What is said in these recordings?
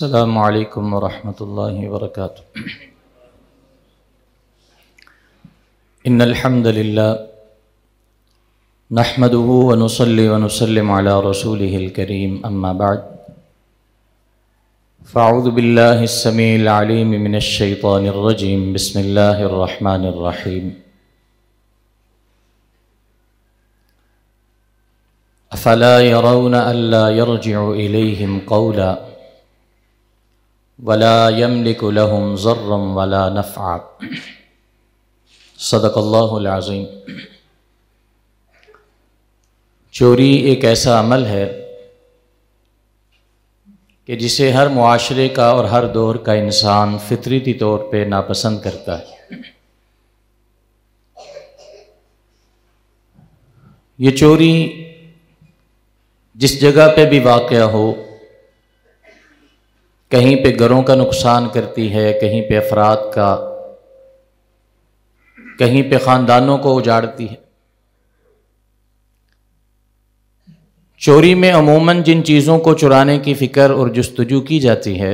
السلام عليكم ورحمة الله وبركاته إن الحمد لله نحمده ونصلي ونسلم على رسوله الكريم أما بعد فأعوذ بالله السميع العليم من الشيطان الرجيم بسم الله الرحمن الرحيم أفلا يرون ألا يرجع إليهم قولاً वला ضرا ولا نفعا صدق नफ़ा العظيم चोरी एक ऐसा अमल है कि जिसे हर मुआशरे का और हर दौर का इंसान फितरती तौर पर नापसंद करता है ये चोरी जिस जगह पे भी वाक़ हो कहीं पे घरों का नुकसान करती है कहीं पे अफराद का कहीं पे ख़ानदानों को उजाड़ती है चोरी में अमूमन जिन चीज़ों को चुराने की फ़िक्र और जस्तजू की जाती है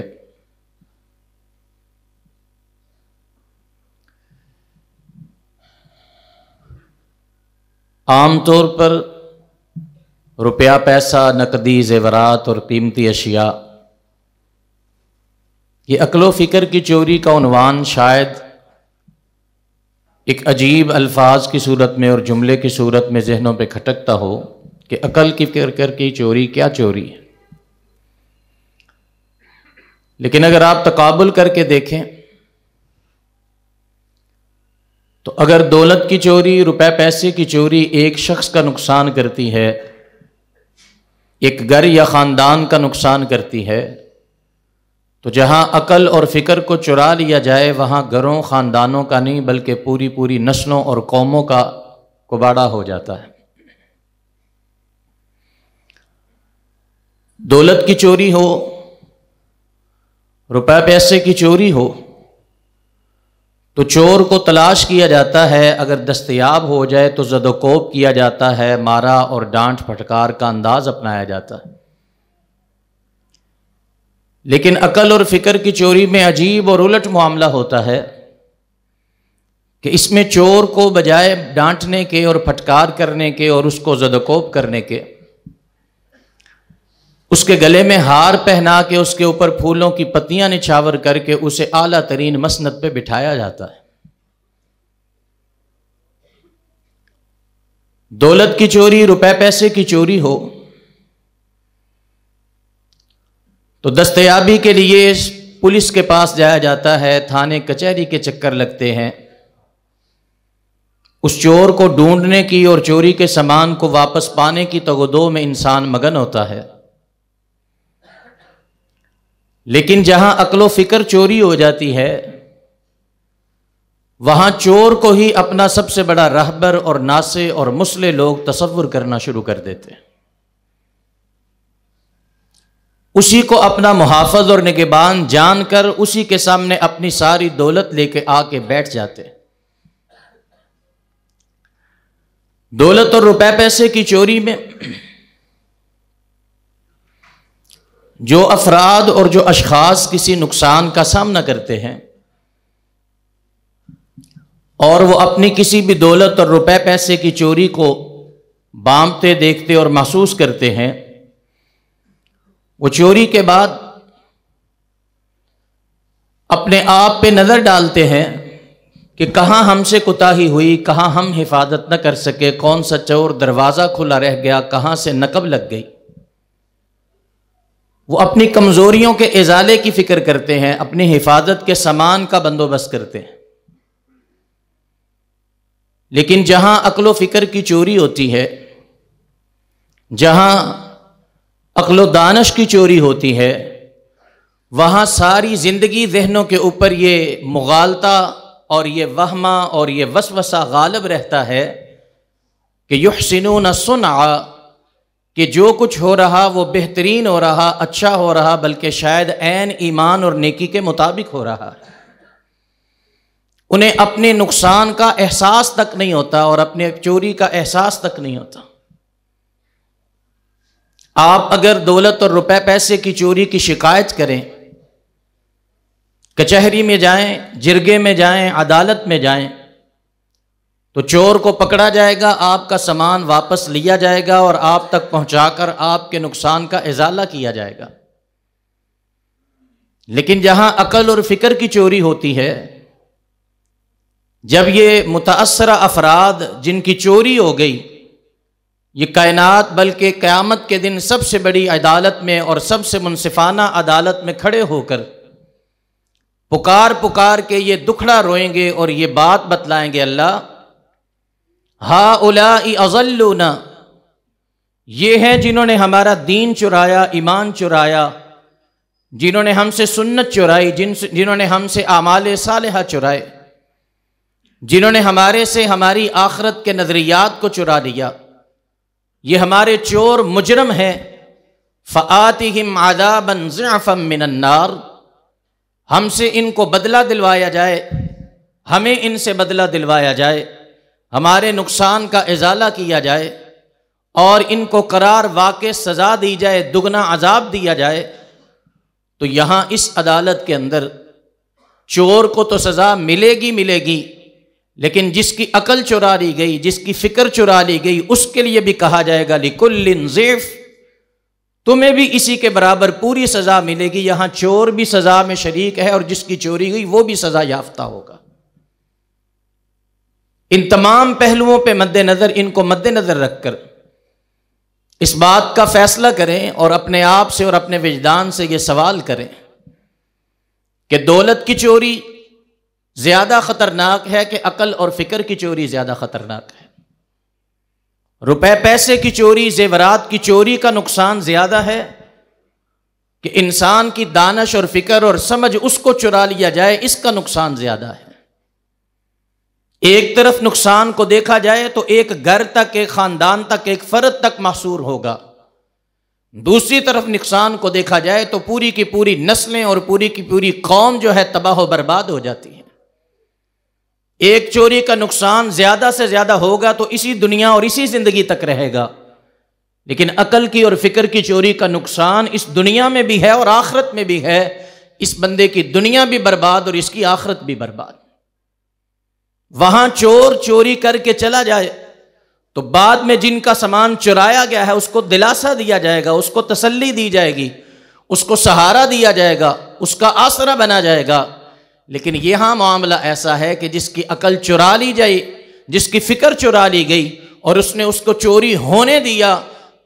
आमतौर पर रुपया पैसा नकदी जेवरात और कीमती अशिया ये अकलो फ़िक्र की चोरी का उनवान शायद एक अजीब अल्फाज की सूरत में और जुमले की सूरत में जहनों पर खटकता हो कि अकल की फिक्र की चोरी क्या चोरी है लेकिन अगर आप तकबुल करके देखें तो अगर दौलत की चोरी रुपए पैसे की चोरी एक शख्स का नुकसान करती है एक घर या ख़ानदान का नुकसान करती है तो जहाँ अकल और फ़िक्र को चुरा लिया जाए वहाँ घरों ख़ानदानों का नहीं बल्कि पूरी पूरी नस्लों और कौमों का कुबाड़ा हो जाता है दौलत की चोरी हो रुपए पैसे की चोरी हो तो चोर को तलाश किया जाता है अगर दस्तयाब हो जाए तो जदोकोब किया जाता है मारा और डांट फटकार का अंदाज़ अपनाया जाता है लेकिन अकल और फिक्र की चोरी में अजीब और उलट मामला होता है कि इसमें चोर को बजाय डांटने के और फटकार करने के और उसको जदकोप करने के उसके गले में हार पहना के उसके ऊपर फूलों की पत्तियां निछावर करके उसे आला तरीन मसनत पे बिठाया जाता है दौलत की चोरी रुपए पैसे की चोरी हो तो दस्तयाबी के लिए पुलिस के पास जाया जाता है थाने कचहरी के चक्कर लगते हैं उस चोर को ढूंढने की और चोरी के सामान को वापस पाने की दो में इंसान मगन होता है लेकिन जहां अकलो फिक्र चोरी हो जाती है वहां चोर को ही अपना सबसे बड़ा रहबर और नासे और मुसले लोग तस्वुर करना शुरू कर देते हैं उसी को अपना मुहाफज और निगेबान जान कर उसी के सामने अपनी सारी दौलत लेके आके बैठ जाते दौलत और रुपए पैसे की चोरी में जो अफराद और जो अशखास किसी नुकसान का सामना करते हैं और वो अपनी किसी भी दौलत और रुपए पैसे की चोरी को बांधते देखते और महसूस करते हैं वो चोरी के बाद अपने आप पे नज़र डालते हैं कि कहाँ हमसे कुताही हुई कहाँ हम हिफाजत न कर सके कौन सा चोर दरवाज़ा खुला रह गया कहाँ से नकब लग गई वो अपनी कमज़ोरियों के इजाले की फ़िक्र करते हैं अपनी हिफाजत के सामान का बंदोबस्त करते हैं लेकिन जहाँ अकलो फ़िक्र की चोरी होती है जहाँ अकलो दानश की चोरी होती है वहाँ सारी ज़िंदगी जहनों के ऊपर ये मुगालता और ये वहमा और ये वसवसा गालब रहता है कि युह सुन सुना कि जो कुछ हो रहा वो बेहतरीन हो रहा अच्छा हो रहा बल्कि शायद ऐन ईमान और नेकी के मुताबिक हो रहा है उन्हें अपने नुकसान का एहसास तक नहीं होता और अपने चोरी का एहसास तक नहीं होता आप अगर दौलत और रुपए पैसे की चोरी की शिकायत करें कचहरी में जाएं, जिरगे में जाएं, अदालत में जाएं, तो चोर को पकड़ा जाएगा आपका सामान वापस लिया जाएगा और आप तक पहुंचाकर आपके नुकसान का इजाला किया जाएगा लेकिन जहां अकल और फिक्र की चोरी होती है जब ये मुतासर अफराद जिनकी चोरी हो गई ये कायनात बल्कि क़यामत के दिन सबसे बड़ी अदालत में और सबसे मुनसिफाना अदालत में खड़े होकर पुकार पुकार के ये दुखड़ा रोएंगे और ये बात बतलाएंगे अल्लाह हा उला अजल्लूना ये हैं जिन्होंने हमारा दीन चुराया ईमान चुराया जिन्होंने हमसे सुन्नत चुराई जिन जिन्होंने हमसे आमाल सालहा चुराए जिन्होंने हमारे से हमारी आखरत के नज़रियात को चुरा लिया ये हमारे चोर मुजरम हैं फ़ातिम आदाबन ज़फ़म मिनन्नार हमसे इनको बदला दिलवाया जाए हमें इनसे बदला दिलवाया जाए हमारे नुकसान का इजाला किया जाए और इनको करार वाक़ सज़ा दी जाए दुगना अजाब दिया जाए तो यहाँ इस अदालत के अंदर चोर को तो सज़ा मिलेगी मिलेगी लेकिन जिसकी अकल चुरा ली गई जिसकी फिक्र चुरा ली गई उसके लिए भी कहा जाएगा लिकुल्लिन जेफ तुम्हें भी इसी के बराबर पूरी सज़ा मिलेगी यहां चोर भी सज़ा में शरीक है और जिसकी चोरी हुई वो भी सज़ा याफ्ता होगा इन तमाम पहलुओं पे मद्देनज़र इनको मद्देनज़र रखकर इस बात का फैसला करें और अपने आप से और अपने विजदान से ये सवाल करें कि दौलत की चोरी ज़्यादा ख़तरनाक है कि अकल और फ़िक्र की चोरी ज़्यादा ख़तरनाक है रुपए पैसे की चोरी जेवरात की चोरी का नुकसान ज़्यादा है कि इंसान की दानश और फ़िक्र और समझ उसको चुरा लिया जाए इसका नुकसान ज़्यादा है एक तरफ नुकसान को देखा जाए तो एक घर तक एक ख़ानदान तक एक फ़र्द तक मासूर होगा दूसरी तरफ नुकसान को देखा जाए तो पूरी की पूरी नस्लें और पूरी की पूरी कौम जो है तबाह बर्बाद हो जाती है एक चोरी का नुकसान ज्यादा से ज्यादा होगा तो इसी दुनिया और इसी जिंदगी तक रहेगा लेकिन अकल की और फिक्र की चोरी का नुकसान इस दुनिया में भी है और आखरत में भी है इस बंदे की दुनिया भी बर्बाद और इसकी आखरत भी बर्बाद वहां चोर चोरी करके चला जाए तो बाद में जिनका सामान चुराया गया है उसको दिलासा दिया जाएगा उसको तसल्ली दी जाएगी उसको सहारा दिया जाएगा उसका आसरा बना जाएगा लेकिन यहाँ मामला ऐसा है कि जिसकी अकल चुरा ली जाए जिसकी फ़िक्र चुरा ली गई और उसने उसको चोरी होने दिया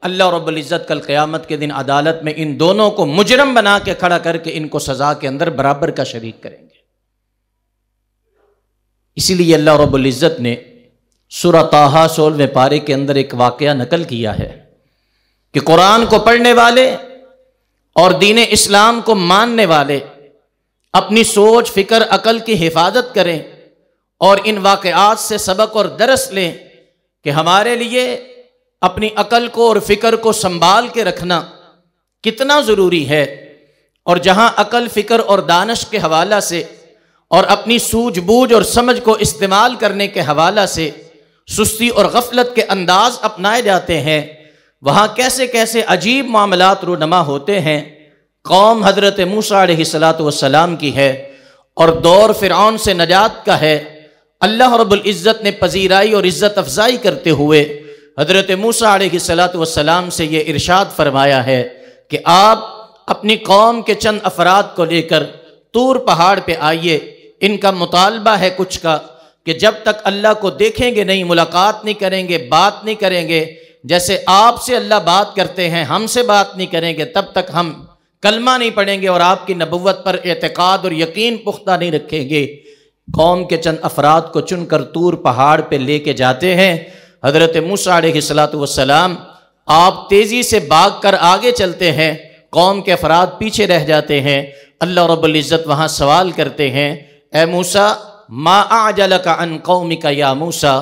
अल्लाह रब्ज़त कल क़यामत के दिन अदालत में इन दोनों को मुजरम बना के खड़ा करके इनको सज़ा के अंदर बराबर का शरीक करेंगे इसीलिए अल्लाह रब्ज़त ने सुरताहा में पारे के अंदर एक वाक़ नकल किया है कि कुरान को पढ़ने वाले और दीन इस्लाम को मानने वाले अपनी सोच फिक्र अकल की हिफाजत करें और इन वाक़ात से सबक और दरस लें कि हमारे लिए अपनी अकल को और फिक्र को संभाल के रखना कितना ज़रूरी है और जहाँ अकल फ़िक्र और दानश के हवाला से और अपनी सूझबूझ और समझ को इस्तेमाल करने के हवाला से सुस्ती और गफलत के अंदाज अपनाए जाते हैं वहाँ कैसे कैसे अजीब मामला रूनमा होते हैं कौम हज़रत मूसा सलाम की है और दौर फ़िरौन से नजात का है अल्लाह रबुल्ज़त ने पजीराई और इज़्ज़त अफजाई करते हुए हज़रत मूसा सलाम से ये इरशाद फरमाया है कि आप अपनी कौम के चंद अफराद को लेकर तूर पहाड़ पर आइए इनका मुतालबा है कुछ का कि जब तक अल्लाह को देखेंगे नहीं मुलाकात नहीं करेंगे बात नहीं करेंगे जैसे आपसे अल्लाह बात करते हैं हमसे बात नहीं करेंगे तब तक हम कलमा नहीं पढ़ेंगे और आपकी नबूत पर एतक़ाद और यकीन पुख्ता नहीं रखेंगे कौम के चंद अफराद को चुन कर तूर पहाड़ पर लेके जाते हैं हज़रत की सलात वसलाम आप तेज़ी से भाग कर आगे चलते हैं कौम के अफराद पीछे रह जाते हैं अल्लाह रब्ज़त वहाँ सवाल करते हैं ए मूसा मा आजल का अन कौमी का या मूसा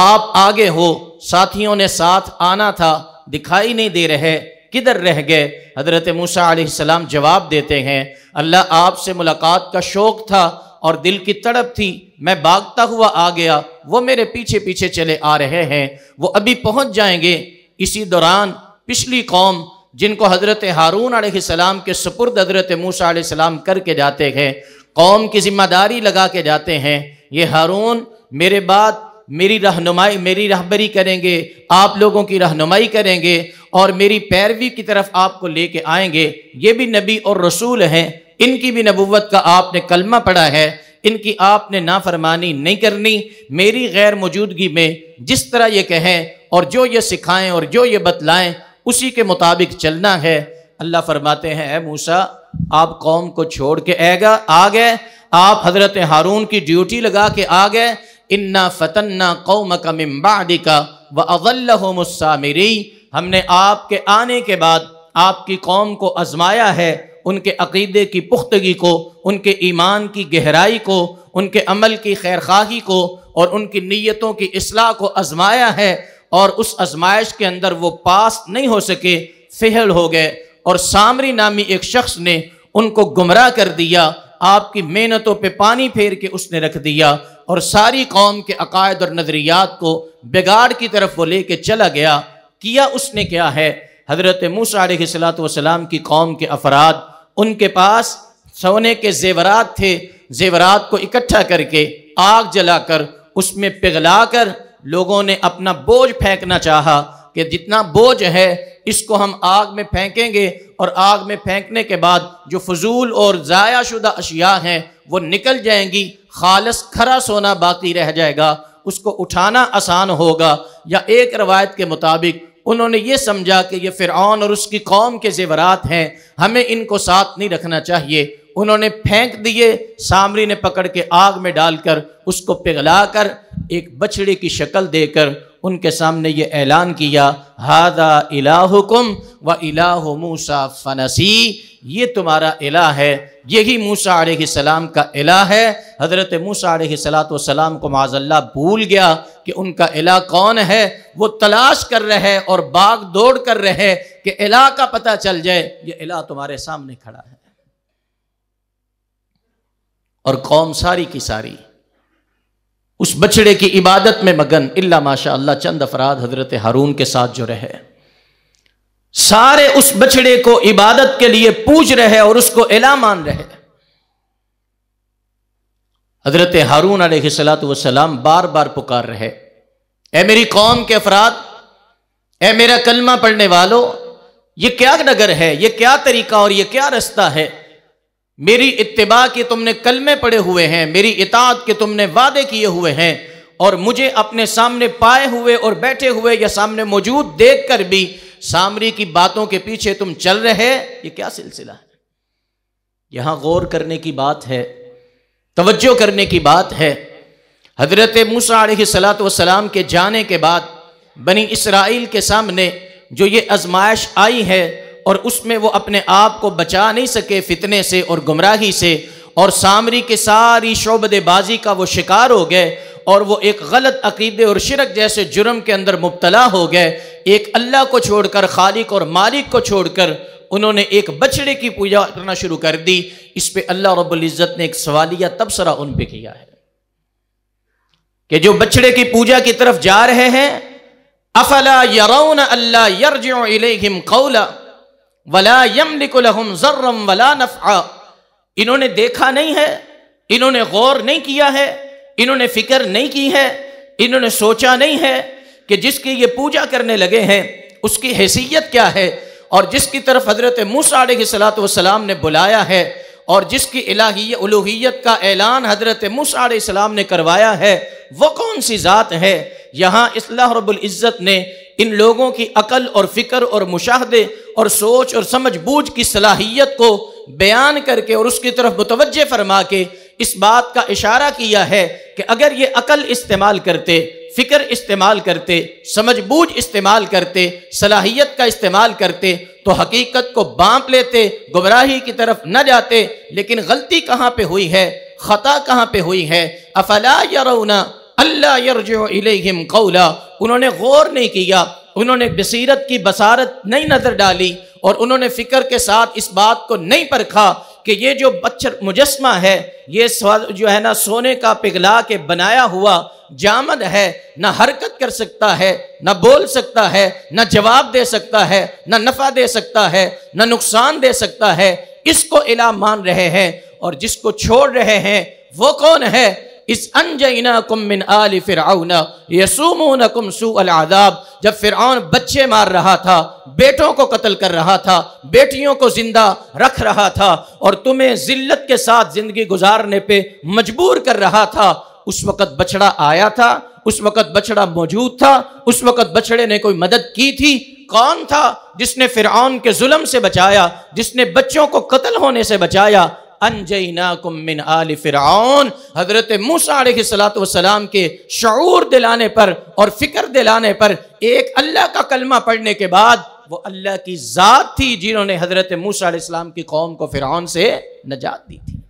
आप आगे हो साथियों ने साथ आना था दिखाई नहीं दे रहे किधर रह गए हज़रत मूसा सलाम जवाब देते हैं अल्लाह आपसे मुलाकात का शौक़ था और दिल की तड़प थी मैं भागता हुआ आ गया वो मेरे पीछे पीछे चले आ रहे हैं वो अभी पहुंच जाएंगे इसी दौरान पिछली कौम जिनको हज़रत हारून सलाम के सपुर्द हज़रत मूसा सलाम करके जाते हैं कौम की जिम्मेदारी लगा के जाते हैं ये हारून मेरे बाद मेरी रहनुमाई मेरी रहबरी करेंगे आप लोगों की रहनुमाई करेंगे और मेरी पैरवी की तरफ आपको लेके आएंगे ये भी नबी और रसूल हैं इनकी भी नबूवत का आपने कलमा पढ़ा है इनकी आपने नाफरमानी नहीं करनी मेरी गैर मौजूदगी में जिस तरह ये कहें और जो ये सिखाएं और जो ये बतलाएं उसी के मुताबिक चलना है अल्लाह फरमाते हैं ए मूसा आप कौम को छोड़ के आएगा आ गए आप हजरत हारून की ड्यूटी लगा के आ गए इन्ना फतना कौम का मिम्बादी का व हमने आपके आने के बाद आपकी कौम को आजमाया है उनके अकीदे की पुख्तगी को उनके ईमान की गहराई को उनके अमल की खैर खाही को और उनकी नीयतों की असलाह को आजमाया है और उस आजमाइश के अंदर वो पास नहीं हो सके फेहल हो गए और सामरी नामी एक शख्स ने उनको गुमराह कर दिया आपकी मेहनतों पे पानी फेर के उसने रख दिया और सारी कौम के अकायद और नज़रियात को बिगाड़ की तरफ वो लेके चला गया किया उसने क्या है हज़रत मूसलात वसलाम की कौम के अफराद उनके पास सोने के जेवरात थे जेवरात को इकट्ठा करके आग जलाकर उसमें पिघलाकर लोगों ने अपना बोझ फेंकना चाहा कि जितना बोझ है इसको हम आग में फेंकेंगे और आग में फेंकने के बाद जो फजूल और ज़ाया शुदा अशिया हैं वो निकल जाएंगी खालस खरा सोना बाकी रह जाएगा उसको उठाना आसान होगा या एक रवायत के मुताबिक उन्होंने ये समझा कि ये फ़िरौन और उसकी कौम के जेवरात हैं हमें इनको साथ नहीं रखना चाहिए उन्होंने फेंक दिए सामरी ने पकड़ के आग में डालकर उसको पिघला कर एक बछड़े की शक्ल देकर उनके सामने ये ऐलान किया हादा इलाहुकुम व इलाह मूसा फनसी ये तुम्हारा इला है यही मूसा सलाम का इला है हज़रत मूसा सलाम को माजल्ला भूल गया कि उनका इला कौन है वो तलाश कर रहे और बाग दौड़ कर रहे कि इला का पता चल जाए ये इला तुम्हारे सामने खड़ा है और कौम सारी की सारी उस बछड़े की इबादत में मगन इल्ला माशा अल्लाह चंद अफराद हजरत हारून के साथ जो रहे सारे उस बछड़े को इबादत के लिए पूज रहे और उसको एला मान रहे हजरत हारून सलात सलाम बार बार पुकार रहे ए मेरी कौम के अफराद ए मेरा कलमा पढ़ने वालों ये क्या नगर है ये क्या तरीका और ये क्या रास्ता है मेरी इतबा के तुमने कलमे पड़े हुए हैं मेरी इताद के तुमने वादे किए हुए हैं और मुझे अपने सामने पाए हुए और बैठे हुए या सामने मौजूद देख कर भी सामरी की बातों के पीछे तुम चल रहे ये क्या सिलसिला है यहां गौर करने की बात है तवज्जो करने की बात है हजरत मूसा सलात वसलाम के जाने के बाद बनी इसराइल के सामने जो ये आजमाइश आई है और उसमें वो अपने आप को बचा नहीं सके फितने से और गुमराही से और सामरी के सारी शोबदेबाजी का वो शिकार हो गए और वो एक गलत अकीदे और शिरक जैसे जुर्म के अंदर मुबतला हो गए एक अल्लाह को छोड़कर खालिक और मालिक को छोड़कर उन्होंने एक बछड़े की पूजा करना शुरू कर दी इस पर अल्लाह रबुल्जत ने एक सवालिया तबसरा उन पर किया है कि जो बछड़े की पूजा की तरफ जा रहे हैं अफला यरौन अल्लाह यरजिम कौला वला यम जर्रम वला नफ़ा इन्होंने देखा नहीं है इन्होंने गौर नहीं किया है इन्होंने फिक्र नहीं की है इन्होंने सोचा नहीं है कि जिसकी ये पूजा करने लगे हैं उसकी हैसियत क्या है और जिसकी तरफ हजरत मूसा सलात वाम ने बुलाया है और जिसकी इलाहीत का ऐलान हजरत मूसा सलाम ने करवाया है वह कौन सी ज़ात है यहाँ इसलाह रबुल्ज़त ने इन लोगों की अकल और फ़िक्र और मुशाहदे और सोच और समझ बूझ की सलाहियत को बयान करके और उसकी तरफ मुतवज़ फरमा के इस बात का इशारा किया है कि अगर ये अकल इस्तेमाल करते फ़िक्र इस्तेमाल करते समझ बूझ इस्तेमाल करते सलाहियत का इस्तेमाल करते तो हकीकत को बांप लेते गुमराही की तरफ न जाते लेकिन गलती कहाँ पर हुई है ख़ता कहाँ पर हुई है अफला या रौना अल्लाह कौला उन्होंने गौर नहीं किया उन्होंने बसीरत की बसारत नहीं नज़र डाली और उन्होंने फ़िक्र के साथ इस बात को नहीं परखा कि ये जो बच्चर मुजस्मा है ये जो है ना सोने का पिघला के बनाया हुआ जामद है ना हरकत कर सकता है ना बोल सकता है ना जवाब दे सकता है ना नफ़ा दे सकता है ना नुकसान दे सकता है इसको इला मान रहे हैं और जिसको छोड़ रहे हैं वो कौन है इस अनजना कुम मिन आल फिर फ़िरौना सू अल आदाब जब फिर बच्चे मार रहा था बेटों को कत्ल कर रहा था बेटियों को ज़िंदा रख रहा था और तुम्हें ज़िल्लत के साथ ज़िंदगी गुजारने पर मजबूर कर रहा था उस वक़्त बछड़ा आया था उस वक़्त बछड़ा मौजूद था उस वक़्त बछड़े ने कोई मदद की थी कौन था जिसने फिर के जुल्म से बचाया जिसने बच्चों को कत्ल होने से बचाया आल हज़रत के शूर दिलाने पर और फ़िक्र दिलाने पर एक अल्लाह का कलमा पढ़ने के बाद वो अल्लाह की ज़ात थी जिन्होंने हज़रत मूसा की कौम को फ़िरौन से नजात दी थी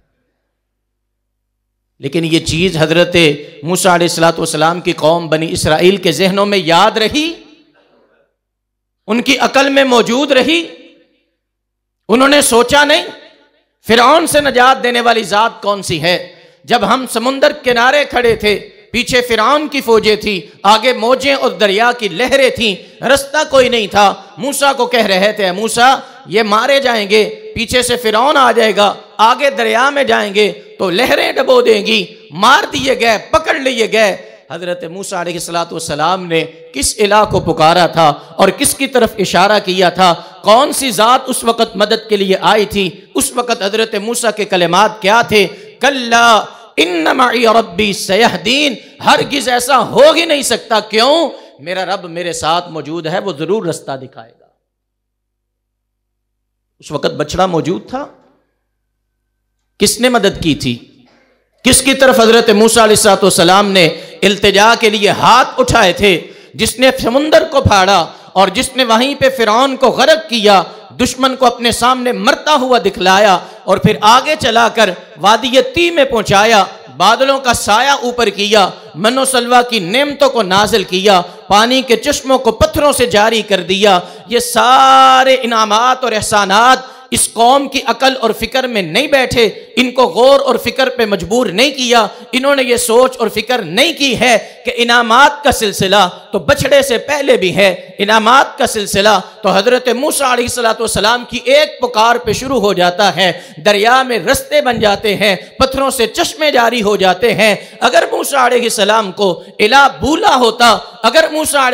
लेकिन ये चीज़ हज़रत मूसा की कौम बनी इसराइल के जहनों में याद रही उनकी अकल में मौजूद रही उन्होंने सोचा नहीं फिरौन से नजात देने वाली ज़ात कौन सी है जब हम समुंदर किनारे खड़े थे पीछे फिरौन की फौजें थी आगे मौजें और दरिया की लहरें थी रास्ता कोई नहीं था मूसा को कह रहे थे मूसा ये मारे जाएंगे पीछे से फिरौन आ जाएगा आगे दरिया में जाएंगे तो लहरें डबो देंगी मार दिए गए पकड़ लिए गए हज़रत मूसा सलाम ने किस इला को पुकारा था और किसकी तरफ इशारा किया था कौन सी ज़ात उस वक़्त मदद के लिए आई थी उस वक़्त हज़रत मूसा के कलेमात क्या थे कल्ला इन्नमाई रब्बी सयाहदीन हरगिज़ ऐसा हो ही नहीं सकता क्यों मेरा रब मेरे साथ मौजूद है वो ज़रूर रास्ता दिखाएगा उस वक़्त बछड़ा मौजूद था किसने मदद की थी किसकी तरफ हजरत मूसा सलाम ने इल्तजा के लिए हाथ उठाए थे जिसने समुंदर को फाड़ा और जिसने वहीं पे फिरौन को गर्क किया दुश्मन को अपने सामने मरता हुआ दिखलाया और फिर आगे चलाकर वादिय ती में पहुंचाया बादलों का साया ऊपर किया मनोसलवा की नेमतों को नाजिल किया पानी के चश्मों को पत्थरों से जारी कर दिया ये सारे इनामात और एहसानात इस कौम की अकल और फिक्र में नहीं बैठे इनको गौर और फिक्र पे मजबूर नहीं किया इन्होंने ये सोच और फिक्र नहीं की है कि इनामात का सिलसिला तो बछड़े से पहले भी है इनामात का सिलसिला तो हज़रत मूसलाम की एक पुकार पे शुरू हो जाता है दरिया में रस्ते बन जाते हैं पत्थरों से चश्मे जारी हो जाते हैं अगर मूसा सलाम को इला भूला होता अगर मूसा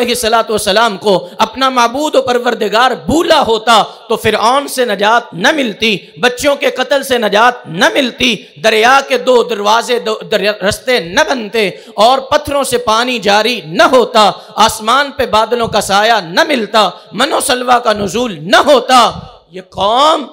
सलाम को अपना मबूद परवरदगार भूला होता तो फिर से नजात न मिलती बच्चों के कत्ल से नजात न मिलती दरिया के दो दरवाजे दो रस्ते न बनते और पत्थरों से पानी जारी न होता आसमान पे बादलों का साया न मिलता मनोसलवा का नजूल न होता ये कौम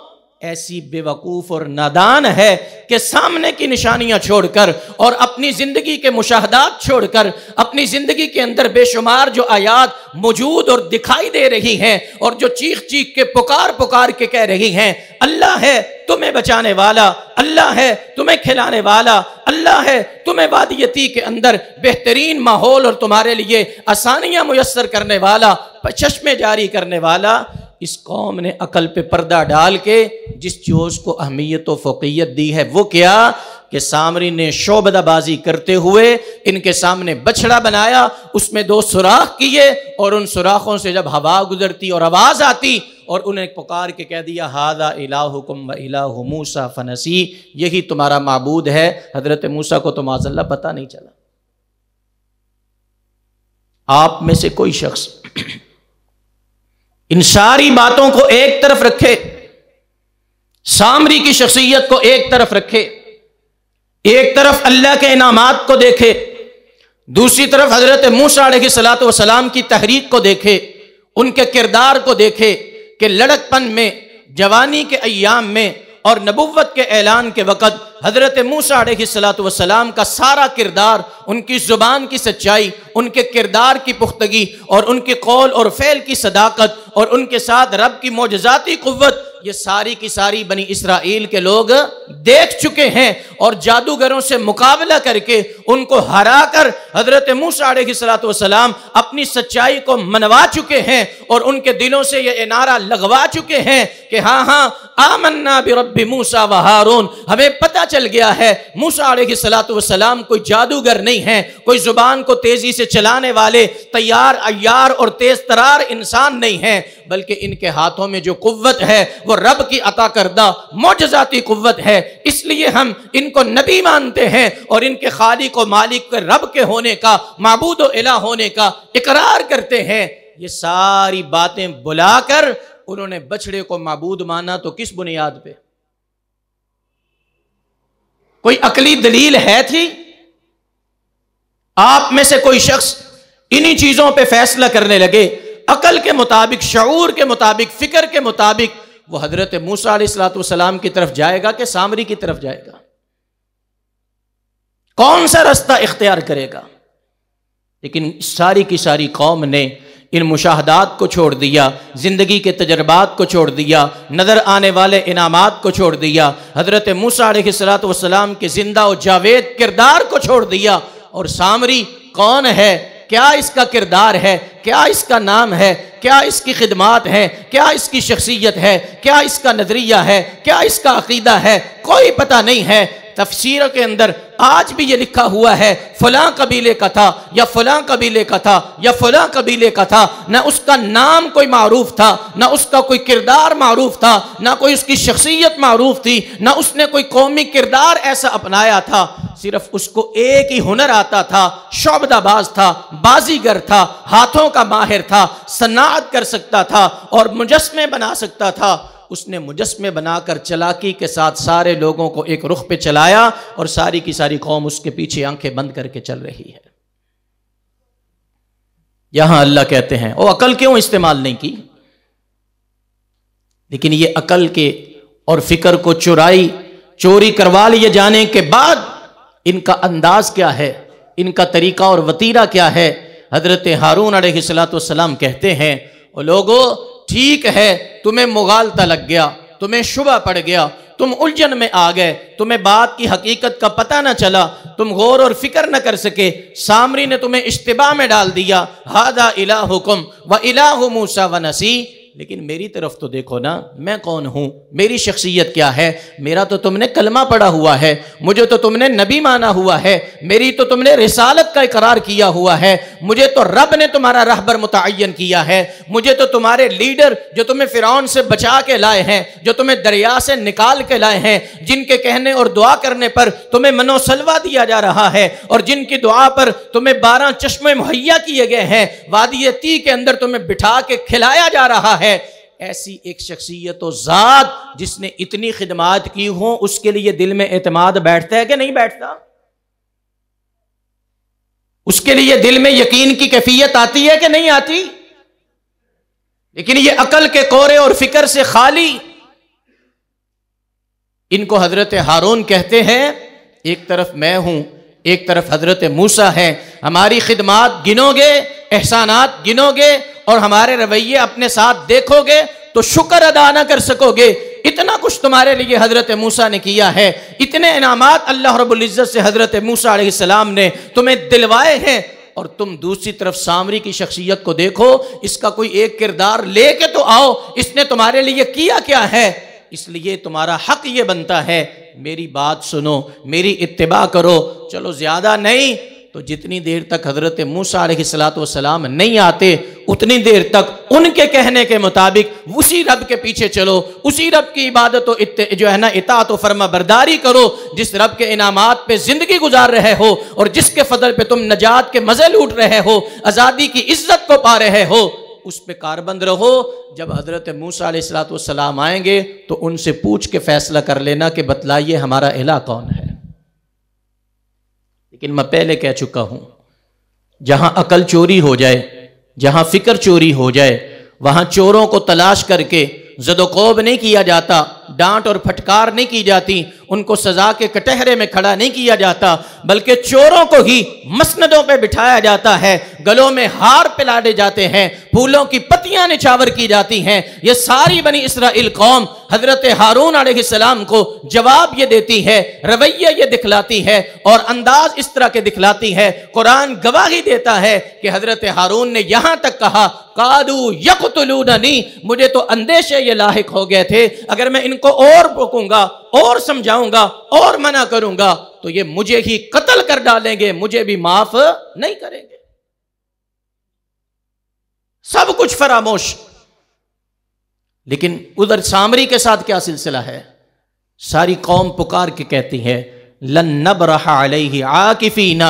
ऐसी बेवकूफ़ और नादान है कि सामने की निशानियां छोड़कर और अपनी ज़िंदगी के मुशाहदात छोड़कर अपनी ज़िंदगी के अंदर बेशुमार जो आयात मौजूद और दिखाई दे रही हैं और जो चीख चीख के पुकार पुकार के कह रही हैं अल्लाह है तुम्हें बचाने वाला अल्लाह है तुम्हें खिलाने वाला अल्लाह है तुम्हें वादियती के अंदर बेहतरीन माहौल और तुम्हारे लिए आसानियाँ मैसर करने वाला चश्मे जारी करने वाला इस कौम ने अकल पे पर्दा डाल के जिस जोश को अहमियत व फ़ोकियत दी है वो क्या कि सामरी ने शोबदाबाजी करते हुए इनके सामने बछड़ा बनाया उसमें दो सुराख किए और उन सुराखों से जब हवा गुजरती और आवाज़ आती और उन्हें पुकार के कह दिया हादा इलाकुम व इलाहु मूसा फनसी यही तुम्हारा मबूद है हज़रत मूसा को तो माजल्ला पता नहीं चला आप में से कोई शख्स इन सारी बातों को एक तरफ रखे सामरी की शख्सियत को एक तरफ रखे एक तरफ अल्लाह के इनामात को देखे दूसरी तरफ हजरत मूसा सलात वसलाम की तहरीक को देखे उनके किरदार को देखे कि लड़कपन में जवानी के अयाम में और नबुवत के ऐलान के वक़्त हजरत मूसा वसलाम का सारा किरदार उनकी ज़ुबान की सच्चाई उनके किरदार की पुख्तगी और उनके कौल और फ़ैल की सदाकत और उनके साथ रब की मोजाती कुत ये सारी की सारी बनी इसराइल के लोग देख चुके हैं और जादूगरों से मुकाबला करके उनको हरा कर हजरत वसलाम अपनी सच्चाई को मनवा चुके हैं और उनके दिलों से ये इनारा लगवा चुके हैं कि हाँ हाँ आमन्ना भी रब मूसा व हारून हमें पता चल गया है मूसा सलाम कोई जादूगर नहीं है कोई जुबान को तेजी से चलाने वाले तैयार अयार और तेज तरार इंसान नहीं है बल्कि इनके हाथों में जो कुत है वो रब की अता करदा मोजाती कुत है इसलिए हम इनको नबी मानते हैं और इनके खाली को मालिक के रब के होने का मबूद अला होने का इकरार करते हैं ये सारी बातें बुलाकर उन्होंने बछड़े को मबूद माना तो किस बुनियाद पर कोई अकली दलील है थी आप में से कोई शख्स इन्हीं चीजों पे फैसला करने लगे अकल के मुताबिक शूर के मुताबिक फिक्र के मुताबिक वो हजरत मूसा सलाम की तरफ जाएगा कि सामरी की तरफ जाएगा कौन सा रास्ता इख्तियार करेगा लेकिन सारी की सारी कौम ने इन मुशाहदात को छोड़ दिया ज़िंदगी के तजर्बात को छोड़ दिया नज़र आने वाले इनाम को छोड़ दिया हज़रत मूसात सलाम के ज़िंदा और जावेद किरदार को छोड़ दिया और सामरी कौन है क्या इसका किरदार है क्या इसका नाम है क्या इसकी खिदमत है क्या इसकी शख्सियत है क्या इसका नज़रिया है क्या इसका अकीदा है कोई पता नहीं है तफसीर के अंदर आज भी ये लिखा हुआ है फलां कबीले का था या फलां कबीले का था या फलां कबीले का था ना उसका नाम कोई मरूफ था ना उसका कोई किरदार मरूफ था ना कोई उसकी शख्सियत मरूफ थी ना उसने कोई कौमी किरदार ऐसा अपनाया था सिर्फ उसको एक ही हुनर आता था शोबदाबाज था बाजीगर था हाथों का माहिर था सनात कर सकता था और मुजस्मे बना सकता था उसने मुजस्मे बनाकर चलाकी के साथ सारे लोगों को एक रुख पे चलाया और सारी की सारी कौम उसके पीछे आंखें बंद करके चल रही है यहां अल्लाह कहते हैं वो अकल क्यों इस्तेमाल नहीं की लेकिन ये अकल के और फिक्र को चुराई चोरी करवा लिए जाने के बाद इनका अंदाज क्या है इनका तरीका और वतीरा क्या है हजरत हारून सलाम कहते हैं और लोगों ठीक है तुम्हें मुगालता लग गया तुम्हें शुबा पड़ गया तुम उलझन में आ गए तुम्हें बात की हकीकत का पता ना चला तुम गौर और फिक्र न कर सके सामरी ने तुम्हें इश्तबा में डाल दिया हादा इला हुक्म व इला मूसा व नसी लेकिन मेरी तरफ तो देखो ना मैं कौन हूँ मेरी शख्सियत क्या है मेरा तो तुमने कलमा पड़ा हुआ है मुझे तो तुमने नबी माना हुआ है मेरी तो तुमने रिसालत का इकरार किया हुआ है मुझे तो रब ने तुम्हारा रहबर मुतन किया है मुझे तो तुम्हारे लीडर जो तुम्हें फ़िरौन से बचा के लाए हैं जो तुम्हें दरिया से निकाल के लाए हैं जिनके कहने और दुआ करने पर तुम्हें मनोसलवा दिया जा रहा है और जिनकी दुआ पर तुम्हें बारह चश्मे मुहैया किए गए हैं वादी ती के अंदर तुम्हें बिठा के खिलाया जा रहा है है ऐसी एक शख्सियत ज़ात जिसने इतनी खिदमात की हो उसके लिए दिल में एतमाद बैठता है कि नहीं बैठता उसके लिए दिल में यकीन की कैफियत आती है कि नहीं आती लेकिन ये अकल के कोरे और फिक्र से खाली इनको हजरत हारून कहते हैं एक तरफ मैं हूं एक तरफ हजरत मूसा है हमारी खिदमात गिनोगे एहसानात गिनोगे और हमारे रवैये अपने साथ देखोगे तो शुक्र अदा ना कर सकोगे इतना कुछ तुम्हारे लिए हजरत मूसा ने किया है इतने इनाम अल्लाह रबुल्ज़त से हजरत मूसा सलाम ने तुम्हें दिलवाए हैं और तुम दूसरी तरफ सामरी की शख्सियत को देखो इसका कोई एक किरदार लेके तो आओ इसने तुम्हारे लिए किया क्या है इसलिए तुम्हारा हक ये बनता है मेरी बात सुनो मेरी इतबा करो चलो ज़्यादा नहीं तो जितनी देर तक हज़रत मूसा सलाम नहीं आते उतनी देर तक उनके कहने के मुताबिक उसी रब के पीछे चलो उसी रब की इबादत जो है ना इता तो फर्मा बरदारी करो जिस रब के इनामात पे ज़िंदगी गुजार रहे हो और जिसके फजल पे तुम नजात के मज़े लूट रहे हो आज़ादी की इज्जत को पा रहे हो उस पर कारबंद रहो जब हज़रत मूसा वाम आएंगे तो उनसे पूछ के फैसला कर लेना कि बतलाइए हमारा इला कौन है लेकिन मैं पहले कह चुका हूं जहां अकल चोरी हो जाए जहां फ़िक्र चोरी हो जाए वहां चोरों को तलाश करके जदोकोब नहीं किया जाता डांट और फटकार नहीं की जाती उनको सजा के कटहरे में खड़ा नहीं किया जाता बल्कि चोरों को ही मसनदों पर बिठाया जाता है गलों में हार पिलाड़े जाते हैं फूलों की पत्तियां निछावर की जाती हैं यह सारी बनी इसराइल कौम हजरत हारून आसलाम को जवाब ये देती है रवैया ये दिखलाती है और अंदाज इस तरह के दिखलाती है कुरान गवाही देता है कि हजरत हारून ने यहां तक कहा कादू यकतलूननी मुझे तो अंदेशे ये लाक हो गए थे अगर मैं इनको और रोकूंगा और समझाऊंगा और मना करूंगा तो ये मुझे ही कत्ल कर डालेंगे मुझे भी माफ नहीं करेंगे सब कुछ फरामोश लेकिन उधर सामरी के साथ क्या सिलसिला है सारी कौम पुकार के कहती है लन्नब रहा आकिफी ना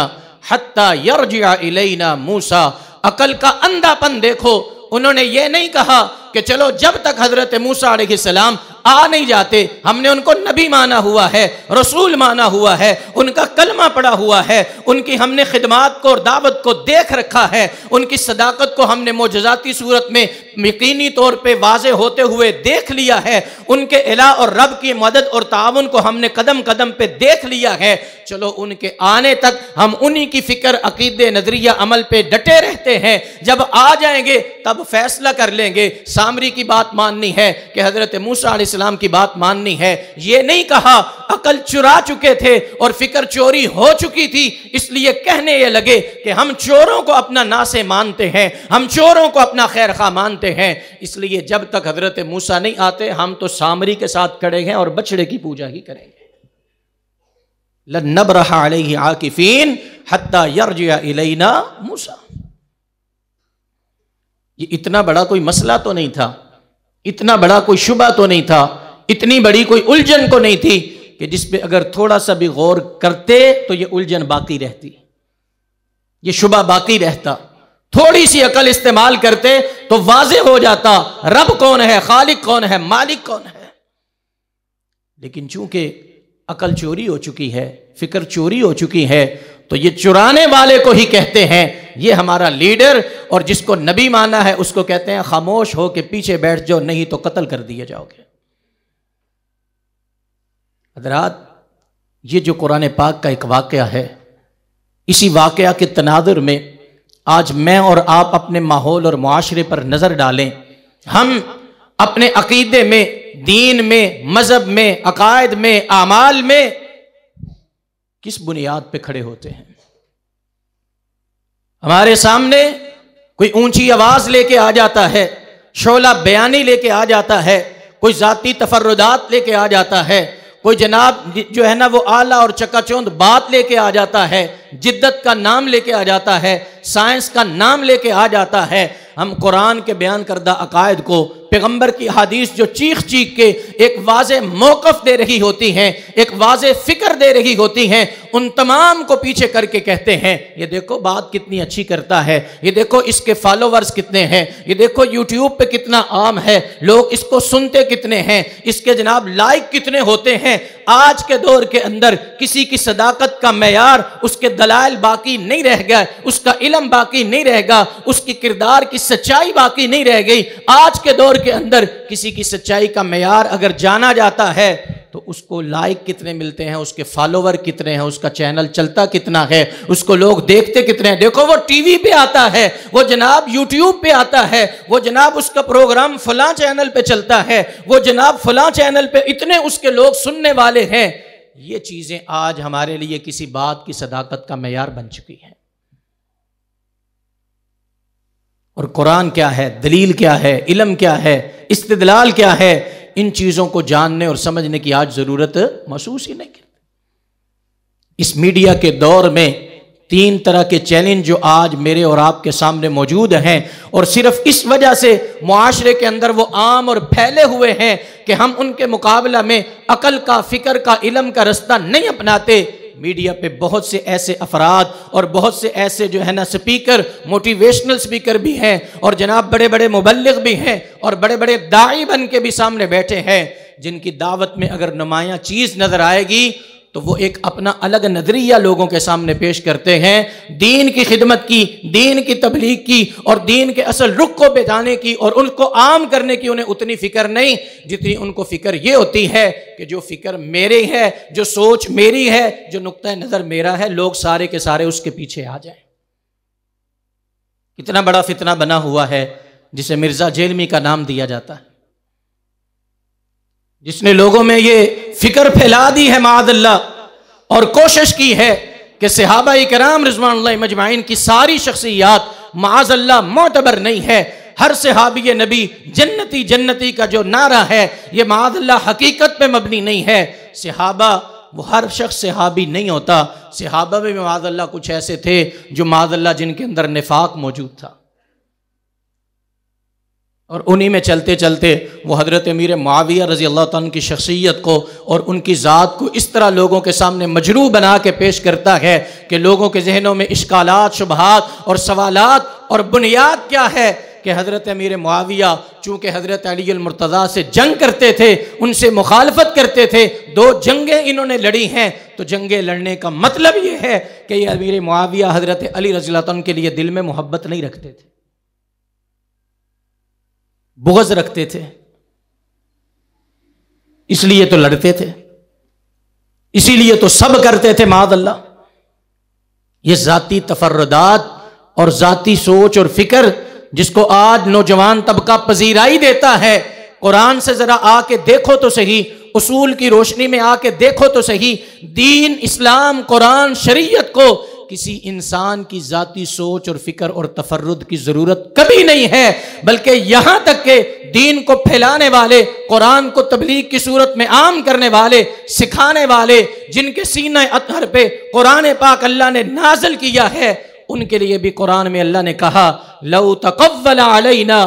हत्ता यरजिया इलेना मूसा अकल का अंधापन देखो उन्होंने ये नहीं कहा कि चलो जब तक हजरत मूसा सलाम आ नहीं जाते हमने उनको नबी माना हुआ है रसूल माना हुआ है उनका कलमा पड़ा हुआ है उनकी हमने खिदमात को और दावत को देख रखा है उनकी सदाकत को हमने मोजाती सूरत में यकीनी तौर पे वाज होते हुए देख लिया है उनके अला और रब की मदद और ताउन को हमने कदम कदम पे देख लिया है चलो उनके आने तक हम उन्हीं की फिक्र अकीद नजरिया अमल पे डटे रहते हैं जब आ जाएंगे तब फैसला कर लेंगे सामरी की बात माननी है कि हज़रत मूसा इस्लाम की बात माननी है ये नहीं कहा अकल चुरा चुके थे और फिक्र चोरी हो चुकी थी इसलिए कहने ये लगे कि हम चोरों को अपना ना से मानते हैं हम चोरों को अपना खैर खा मानते करते हैं इसलिए जब तक हजरत मूसा नहीं आते हम तो सामरी के साथ खड़े हैं और बछड़े की पूजा ही करेंगे लनब रहा आकिफीन हत्ता यरजिया इलेना मूसा ये इतना बड़ा कोई मसला तो नहीं था इतना बड़ा कोई शुबा तो नहीं था इतनी बड़ी कोई उलझन को तो नहीं थी कि जिस पे अगर थोड़ा सा भी गौर करते तो ये उलझन बाकी रहती ये शुबा बाकी रहता थोड़ी सी अकल इस्तेमाल करते तो वाजे हो जाता रब कौन है खालिक कौन है मालिक कौन है लेकिन चूंकि अकल चोरी हो चुकी है फिक्र चोरी हो चुकी है तो ये चुराने वाले को ही कहते हैं ये हमारा लीडर और जिसको नबी माना है उसको कहते हैं खामोश हो के पीछे बैठ जाओ नहीं तो कत्ल कर दिए जाओगे हजरात ये जो कुरान पाक का एक वाकया है इसी वाकया के तनादर में आज मैं और आप अपने माहौल और माशरे पर नज़र डालें हम अपने अकीदे में दीन में मज़हब में अकायद में आमाल में किस बुनियाद पे खड़े होते हैं हमारे सामने कोई ऊंची आवाज़ लेके आ जाता है शोला बयानी लेके आ जाता है कोई ज़ाती तफरदात लेके आ जाता है कोई जनाब जो है ना वो आला और चकाचौंध बात लेके आ जाता है जिद्दत का नाम लेके आ जाता है साइंस का नाम लेके आ जाता है हम कुरान के बयान करदा अकायद को पैगम्बर की हदीस जो चीख चीख के एक वाज मौकफ़ दे रही होती हैं एक वाज फ़िक्र दे रही होती हैं उन तमाम को पीछे करके कहते हैं ये देखो बात कितनी अच्छी करता है ये देखो इसके फॉलोवर्स कितने हैं ये देखो यूट्यूब पे कितना आम है लोग इसको सुनते कितने हैं इसके जनाब लाइक कितने होते हैं आज के दौर के अंदर किसी की सदाकत का मैार उसके दलाल बाकी नहीं रह गए उसका इलम बाकी नहीं रहेगा उसकी किरदार की सच्चाई बाकी नहीं रह गई आज के दौर के अंदर किसी की सच्चाई का मैार अगर जाना जाता है तो उसको लाइक कितने मिलते हैं उसके फॉलोवर कितने हैं उसका चैनल चलता कितना है उसको लोग देखते कितने हैं देखो वो टीवी पे आता है वो जनाब यूट्यूब पे आता है वो जनाब उसका प्रोग्राम फलां चैनल पे चलता है वो जनाब फलां चैनल पे इतने उसके लोग सुनने वाले हैं ये चीज़ें आज हमारे लिए किसी बात की सदाकत का मैार बन चुकी हैं और कुरान क्या है दलील क्या है इलम क्या है इस्तदलाल क्या है इन चीज़ों को जानने और समझने की आज ज़रूरत महसूस ही नहीं करती इस मीडिया के दौर में तीन तरह के चैलेंज जो आज मेरे और आपके सामने मौजूद हैं और सिर्फ इस वजह से मुआरे के अंदर वो आम और फैले हुए हैं कि हम उनके मुकाबला में अकल का फ़िक्र का इलम का रास्ता नहीं अपनाते मीडिया पे बहुत से ऐसे अफराद और बहुत से ऐसे जो है ना स्पीकर मोटिवेशनल स्पीकर भी हैं और जनाब बड़े बड़े मुबलिक भी हैं और बड़े बड़े दाई बन के भी सामने बैठे हैं जिनकी दावत में अगर नुमाया चीज़ नज़र आएगी तो वो एक अपना अलग नज़रिया लोगों के सामने पेश करते हैं दीन की खिदमत की दीन की तबलीग की और दीन के असल रुख को बेजाने की और उनको आम करने की उन्हें उतनी फ़िक्र नहीं जितनी उनको फ़िक्र ये होती है कि जो फ़िक्र मेरी है जो सोच मेरी है जो नुकतः नज़र मेरा है लोग सारे के सारे उसके पीछे आ जाए कितना बड़ा फितना बना हुआ है जिसे मिर्ज़ा जेलमी का नाम दिया जाता है जिसने लोगों में ये फिक्र फैला दी है मादल्ला और कोशिश की है कि सिहाबा कराम रजमान मजमाइन की सारी शख्सियात माजल्ला मोतबर नहीं है हर सहाबी नबी जन्नती जन्नती का जो नारा है ये मादल्ला हकीकत पे मबनी नहीं है सिहाबा वो हर शख्स हाबी नहीं होता सिहाबा में माजल्ला कुछ ऐसे थे जो मादल्ला जिनके अंदर निफाक मौजूद था और उन्हीं में चलते चलते वो हज़रत मीर माविया रज़ी अल्लाह तन की शख्सियत को और उनकी ज़ात को इस तरह लोगों के सामने मजरू बना के पेश करता है कि लोगों के जहनों में इश्कालात शुबहत और सवालात और बुनियाद क्या है कि हज़रत मीर माविया चूँकि हज़रत अलीमरतज़ा से जंग करते थे उनसे मुखालफत करते थे दो जंगें इन्होंने लड़ी हैं तो जंगें लड़ने का मतलब ये है कि ये अमीर माविया हज़रत अली रज़ी के लिए दिल में मोहब्बत नहीं रखते थे बुगज रखते थे इसलिए तो लड़ते थे इसीलिए तो सब करते थे माद अल्लाह ये जाति तफरदात और जाति सोच और फिक्र जिसको आज नौजवान तबका पजीराई देता है कुरान से जरा आके देखो तो सही उसूल की रोशनी में आके देखो तो सही दीन इस्लाम कुरान शरीयत को किसी इंसान की जाति सोच और फिक्र और तफरद की ज़रूरत कभी नहीं है बल्कि यहाँ तक के दीन को फैलाने वाले कुरान को तबलीग की सूरत में आम करने वाले सिखाने वाले जिनके सीना अतहर पे कुरान पाक अल्लाह ने नाजल किया है उनके लिए भी कुरान में अल्लाह ने कहा लऊ तकवलाना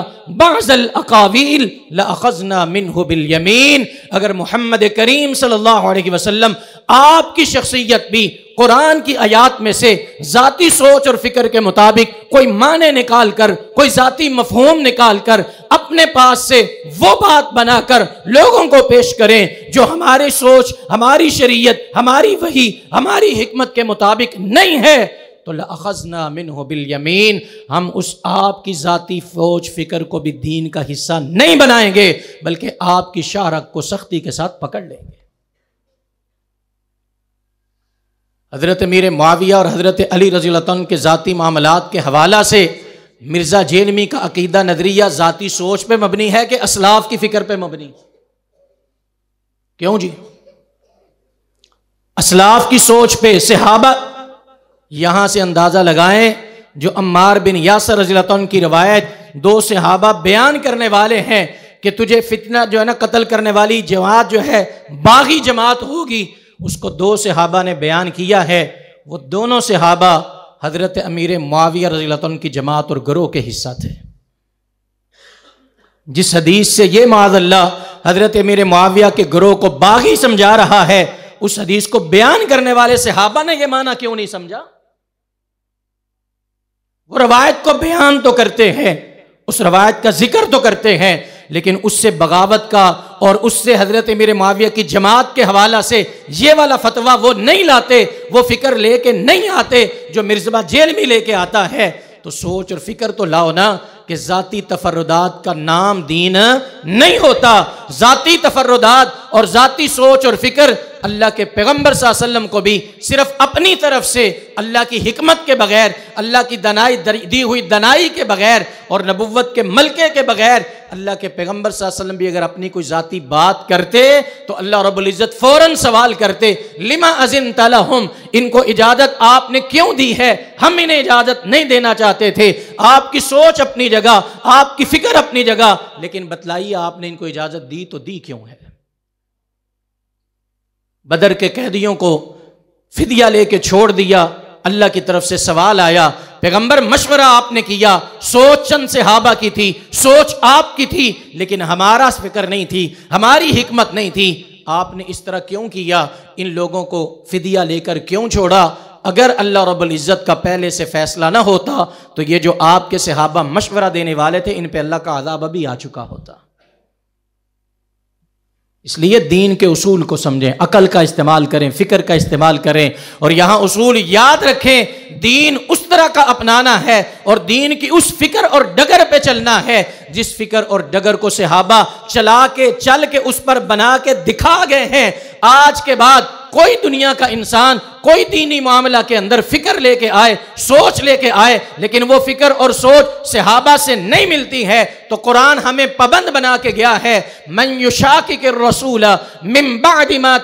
बाजल अकावील लखजना अगर मोहम्मद करीम सल्लल्लाहु अलैहि वसल्लम आपकी शख्सियत भी कुरान की आयत में से ज़ाती सोच और फिक्र के मुताबिक कोई माने निकाल कर कोई ज़ाती मफहूम निकाल कर अपने पास से वो बात बनाकर लोगों को पेश करें जो हमारे सोच हमारी शरीयत हमारी वही हमारी हिकमत के मुताबिक नहीं है तो लखजना मिन हो यमीन हम उस आपकी ज़ाती फ़ौज फ़िक्र को भी दीन का हिस्सा नहीं बनाएंगे बल्कि आपकी शाहरख को सख्ती के साथ पकड़ लेंगे हज़रत मीर माविया और हज़रत अली रजील के ज़ाती मामलात के हवाला से मिर्ज़ा जेलमी का अकीदा नजरिया ज़ाती सोच पर मबनी है कि असलाफ की फ़िक्र पर मबनी क्यों जी असलाफ की सोच पे सिहाबा यहाँ से अंदाज़ा लगाएं जो अम्मार बिन यासर रजीलतन की रवायत दो सहाबा बयान करने वाले हैं कि तुझे फितना जो है ना कत्ल करने वाली जमात जो है बागी जमात होगी उसको दो सहाबा ने बयान किया है वो दोनों सहाबा हज़रत अमीर माविया रजीलतन की जमात और गरोह के हिस्सा थे जिस हदीस से ये माजल्ला हज़रत अमीर माविया के गरोह को बागी समझा रहा है उस हदीस को बयान करने वाले सहाबा ने यह माना क्यों नहीं समझा वो रवायत को बयान तो करते हैं उस रवायत का जिक्र तो करते हैं लेकिन उससे बगावत का और उससे हजरत मेरे माविया की जमात के हवाला से ये वाला फतवा वो नहीं लाते वो फ़िक्र लेके नहीं आते जो मिर्जबा जेल में लेके आता है तो सोच और फिक्र तो लाओ ना कि ज़ाती तफरदात का नाम दीन नहीं होता ज़ाती तफरदात और ज़ाती सोच और फ़िक्र अल्लाह के पैगम्बर वसल्लम को भी सिर्फ अपनी तरफ से अल्लाह की हमत के बगैर अल्लाह की दनाई दी हुई दनाई के बगैर और नबुवत के मलके के बगैर अल्लाह के पैगम्बर वसल्लम भी अगर अपनी कोई ज़ाती बात करते तो अल्लाह रबुल्ज़त फ़ौर सवाल करते लिमा अजिन हम इनको इजाज़त आपने क्यों दी है हम इन्हें इजाज़त नहीं देना चाहते थे आपकी सोच अपनी जगह आपकी फ़िक्र अपनी जगह लेकिन बतलाइए आपने इनको इजाज़त दी तो दी क्यों है बदर के कैदियों को फिदिया लेके छोड़ दिया अल्लाह की तरफ से सवाल आया पैगंबर मशवरा आपने किया सोच चंद हाबा की थी सोच आपकी थी लेकिन हमारा फिक्र नहीं थी हमारी हिकमत नहीं थी आपने इस तरह क्यों किया इन लोगों को फिदिया लेकर क्यों छोड़ा अगर अल्लाह रब्बुल इज़्ज़त का पहले से फैसला ना होता तो ये जो आपके सहाबा मशवरा देने वाले थे इन पर अल्लाह का आज़ाब अभी आ चुका होता इसलिए दीन के उसूल को समझें अकल का इस्तेमाल करें फ़िक्र का इस्तेमाल करें और यहाँ उसूल याद रखें दीन उस तरह का अपनाना है और दीन की उस फिक्र और डगर पे चलना है जिस फिक्र और डगर को सहाबा चला के चल के उस पर बना के दिखा गए हैं आज के बाद कोई दुनिया का इंसान कोई दीनी मामला के अंदर फिक्र लेके आए सोच लेके आए लेकिन वो फिक्र और सोच सहाबा से नहीं मिलती है तो कुरान हमें पाबंद बना के गया है मन युशाकि के रसूल मिम्बादिमा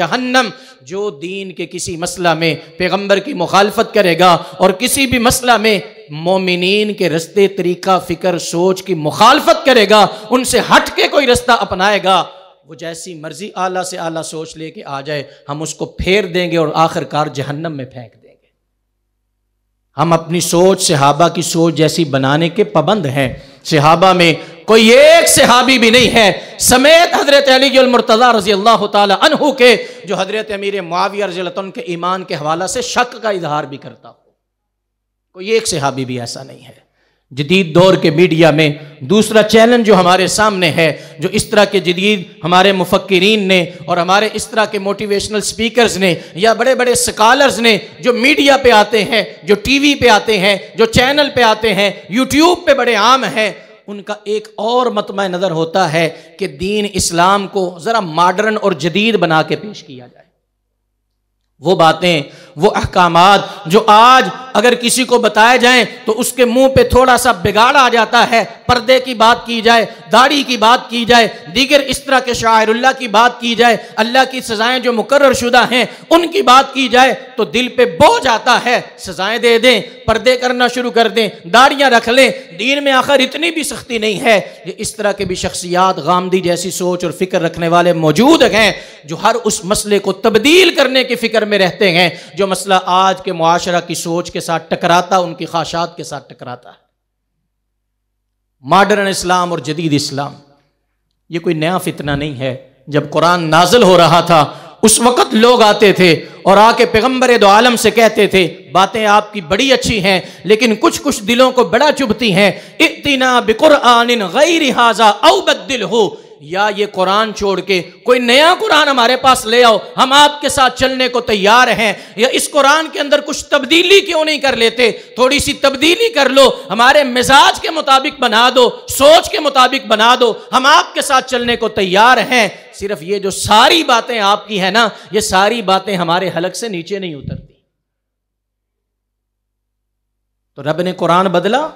जहन्नम जो दीन के किसी मसला में पैगंबर की मुखालफत करेगा और किसी भी मसला में मोमिन के रस्ते तरीका फिक्र सोच की मुखालफत करेगा उनसे हट के कोई रास्ता अपनाएगा वो जैसी मर्जी आला से आला सोच लेके आ जाए हम उसको फेर देंगे और आखिरकार जहन्नम में फेंक देंगे हम अपनी सोच सिहाबा की सोच जैसी बनाने के पाबंद हैं सिहाबा में कोई एक सिहाबी भी नहीं है समेत हजरत अली मुर्तज़ा रजी अल्लाह तहू के जो हजरत अमीर माविया रजी के ईमान के हवाला से शक का इजहार भी करता हो कोई एक सहाबी भी ऐसा नहीं है जदीद दौर के मीडिया में दूसरा चैलेंज जो हमारे सामने है जो इस तरह के जदीद हमारे मुफक्रीन ने और हमारे इस तरह के मोटिवेशनल स्पीकर्स ने या बड़े बड़े स्कॉलर्स ने जो मीडिया पे आते हैं जो टीवी पे आते हैं जो चैनल पे आते हैं यूट्यूब पे बड़े आम हैं उनका एक और मतम नज़र होता है कि दीन इस्लाम को ज़रा मॉडर्न और जदीद बना के पेश किया जाए वो बातें वो अहकाम जो आज अगर किसी को बताए जाएं तो उसके मुंह पे थोड़ा सा बिगाड़ आ जाता है पर्दे की बात की जाए दाढ़ी की बात की जाए दीगर इस तरह के शाहरुल्ला की बात की जाए अल्लाह की सज़ाएं जो मुकर शुदा हैं उनकी बात की जाए तो दिल पे बोझ आता है सज़ाएं दे दें पर्दे करना शुरू कर दें दाढ़ियाँ रख लें दीन में आखिर इतनी भी सख्ती नहीं है ये इस तरह के भी शख्सियात गामदी जैसी सोच और फिक्र रखने वाले मौजूद हैं जो हर उस मसले को तब्दील करने की फिक्र में रहते हैं जो मसला आज के माशरा की सोच के साथ टकराता उनकी ख्वाशात के साथ टकराता है मॉडर्न इस्लाम और जदीद इस्लाम ये कोई नया फितना नहीं है जब कुरान नाजल हो रहा था उस वक़्त लोग आते थे और आके पैगम्बर दो आलम से कहते थे बातें आपकी बड़ी अच्छी हैं लेकिन कुछ कुछ दिलों को बड़ा चुभती हैं इतना बिकुर आन गई रिहाजा अवबद हो या ये कुरान छोड़ के कोई नया कुरान हमारे पास ले आओ हम आपके साथ चलने को तैयार हैं या इस कुरान के अंदर कुछ तब्दीली क्यों नहीं कर लेते थोड़ी सी तब्दीली कर लो हमारे मिजाज के मुताबिक बना दो सोच के मुताबिक बना दो हम आपके साथ चलने को तैयार हैं सिर्फ ये जो सारी बातें आपकी है ना ये सारी बातें हमारे हलक से नीचे नहीं उतरती तो रब ने कुरान बदला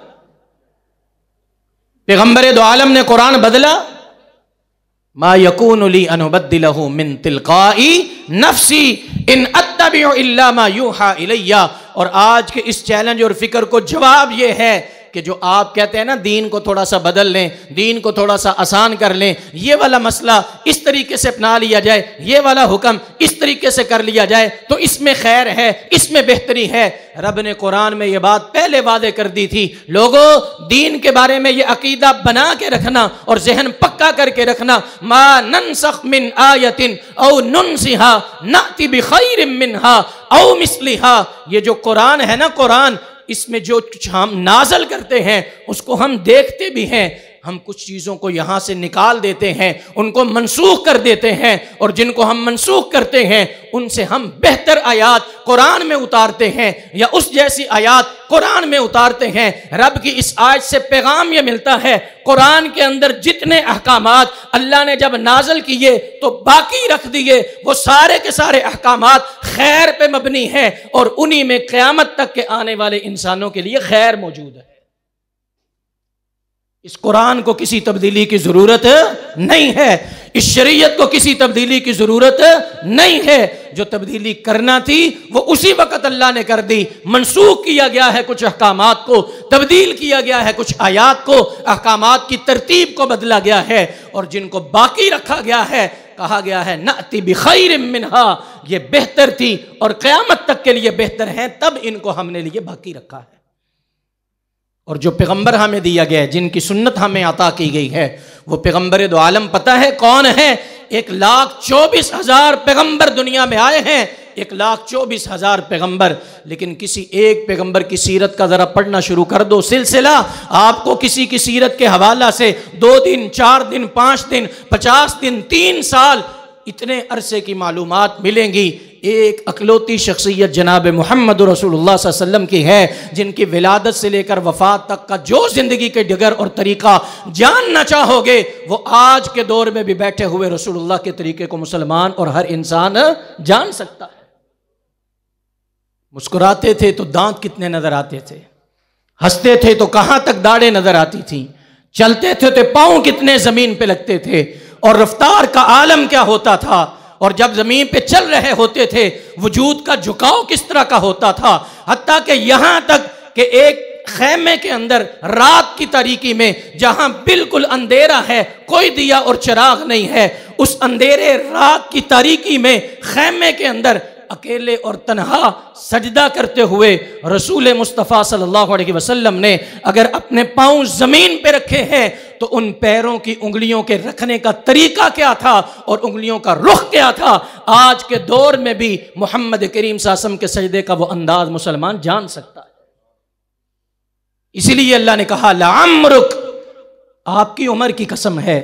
पैगंबर दो आलम ने कुरान बदला मा यकूनली अनुबद्दिल मिन तिलकाई नफसी इन अतबी मा यूहा इलैया और आज के इस चैलेंज और फिक्र को जवाब ये है कि जो आप कहते हैं ना दीन को थोड़ा सा बदल लें दीन को थोड़ा सा आसान कर लें ये वाला मसला इस तरीके से अपना लिया जाए ये वाला हुक्म इस तरीके से कर लिया जाए तो इसमें खैर है इसमें बेहतरी है रब ने कुरान में यह बात पहले वादे कर दी थी लोगों दीन के बारे में ये अकीदा बना के रखना और जहन पक्का करके रखना मा ननसख मिन आयतिन औ सिहा नाति बिखैर मिनहा औ मिसलिहा ये जो कुरान है ना कुरान इसमें जो कुछ हम नाजल करते हैं उसको हम देखते भी हैं हम कुछ चीज़ों को यहाँ से निकाल देते हैं उनको मनसूख कर देते हैं और जिनको हम मनसूख करते हैं उनसे हम बेहतर आयात कुरान में उतारते हैं या उस जैसी आयात कुरान में उतारते हैं रब की इस आयत से पैगाम ये मिलता है कुरान के अंदर जितने अहकाम अल्लाह ने जब नाजल किए तो बाकी रख दिए वो सारे के सारे अहकाम खैर पे मबनी हैं और उन्हीं में क़्यामत तक के आने वाले इंसानों के लिए खैर मौजूद है इस कुरान को किसी तब्दीली की ज़रूरत नहीं है इस शरीयत को किसी तब्दीली की ज़रूरत नहीं है जो तब्दीली करना थी वो उसी वक़्त अल्लाह ने कर दी मनसूख किया गया है कुछ अहकाम को तब्दील किया गया है कुछ आयात को अहकाम की तरतीब को बदला गया है और जिनको बाकी रखा गया है कहा गया है नति बखैर मिनहा ये बेहतर थी और क़्यामत तक के लिए बेहतर है तब इनको हमने लिए बाकी रखा है और जो पैगंबर हमें दिया गया है जिनकी सुन्नत हमें अता की गई है वो पैगंबर दो आलम पता है कौन है एक लाख चौबीस हजार पैगंबर दुनिया में आए हैं एक लाख चौबीस हजार पैगंबर लेकिन किसी एक पैगंबर की सीरत का ज़रा पढ़ना शुरू कर दो सिलसिला आपको किसी की सीरत के हवाला से दो दिन चार दिन पांच दिन पचास दिन तीन साल इतने अरसे की मालूम मिलेंगी एक अकलौती शख्सियत जनाब मोहम्मद रसूल की है जिनकी विलादत से लेकर वफात तक का जो ज़िंदगी के डगर और तरीका जानना चाहोगे वो आज के दौर में भी बैठे हुए रसूल के तरीके को मुसलमान और हर इंसान जान सकता है मुस्कुराते थे तो दांत कितने नज़र आते थे हंसते थे तो कहां तक दाड़े नज़र आती थी चलते थे तो पाओ कितने ज़मीन पर लगते थे और रफ्तार का आलम क्या होता था और जब ज़मीन पे चल रहे होते थे वजूद का झुकाव किस तरह का होता था हती के यहां तक कि एक खेमे के अंदर रात की तारीकी में जहां बिल्कुल अंधेरा है कोई दिया और चिराग नहीं है उस अंधेरे रात की तारीकी में खेमे के अंदर अकेले और तनहा सजदा करते हुए रसूल मुस्तफ़ा सल्लल्लाहु अलैहि वसल्लम ने अगर अपने पाँव ज़मीन पे रखे हैं तो उन पैरों की उंगलियों के रखने का तरीका क्या था और उंगलियों का रुख क्या था आज के दौर में भी मोहम्मद करीम सासम के सजदे का वो अंदाज मुसलमान जान सकता है इसीलिए अल्लाह ने कहा लाम रुख आपकी उम्र की कसम है